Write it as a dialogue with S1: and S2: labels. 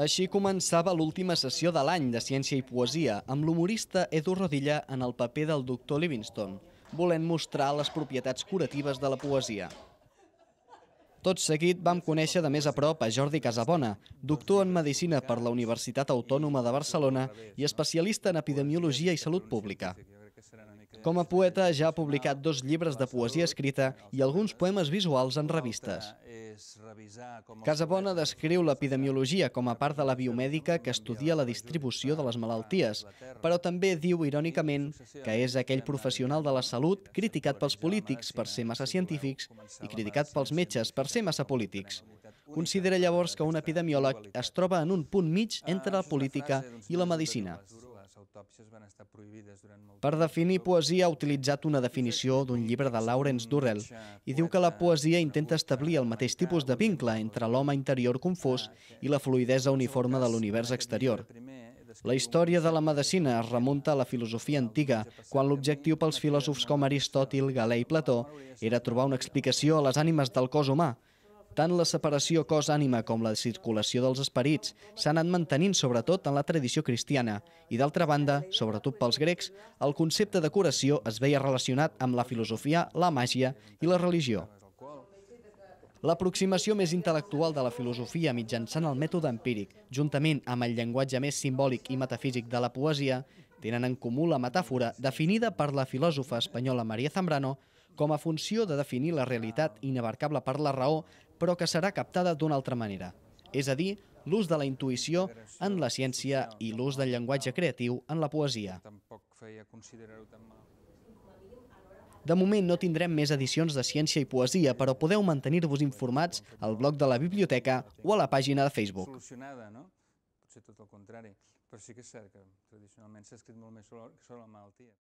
S1: Així començava l'última sessió de l'any de Ciència i Poesia, amb l'humorista Edu Rodilla en el paper del doctor Livingston, volent mostrar les propietats curatives de la poesia. Tot seguit vam conèixer de més a prop a Jordi Casabona, doctor en Medicina per la Universitat Autònoma de Barcelona i especialista en Epidemiologia i Salut Pública. Com a poeta ja ha publicat dos llibres de poesia escrita i alguns poemes visuals en revistes. Casabona descriu l'epidemiologia com a part de la biomèdica que estudia la distribució de les malalties, però també diu irònicament que és aquell professional de la salut criticat pels polítics per ser massa científics i criticat pels metges per ser massa polítics. Considera llavors que un epidemiòleg es troba en un punt mig entre la política i la medicina. Per definir poesia ha utilitzat una definició d'un llibre de Lawrence Durrell i diu que la poesia intenta establir el mateix tipus de vincle entre l'home interior confós ah, i la fluidesa uniforme de l'univers exterior. La història de la medicina es remunta a la filosofia antiga, quan l'objectiu pels filòsofs com Aristòtil, Galè i Plató era trobar una explicació a les ànimes del cos humà, tant la separació cos-ànima com la circulació dels esperits s'han anat mantenint sobretot en la tradició cristiana i, d'altra banda, sobretot pels grecs, el concepte de curació es veia relacionat amb la filosofia, la màgia i la religió. L'aproximació més intel·lectual de la filosofia mitjançant el mètode empíric, juntament amb el llenguatge més simbòlic i metafísic de la poesia, tenen en comú la metàfora definida per la filòsofa espanyola Maria Zambrano com a funció de definir la realitat inabarcable per la raó però que serà captada d'una altra manera, és a dir, l'ús de la intuïció en la ciència i l'ús del llenguatge creatiu en la poesia. De moment no tindrem més edicions de ciència i poesia, però podeu mantenir-vos informats al blog de la biblioteca o a la pàgina de Facebook. Solucionada, no? Potser tot el contrari, però sí que és cert que tradicionalment s'ha escrit molt més sobre la malaltia.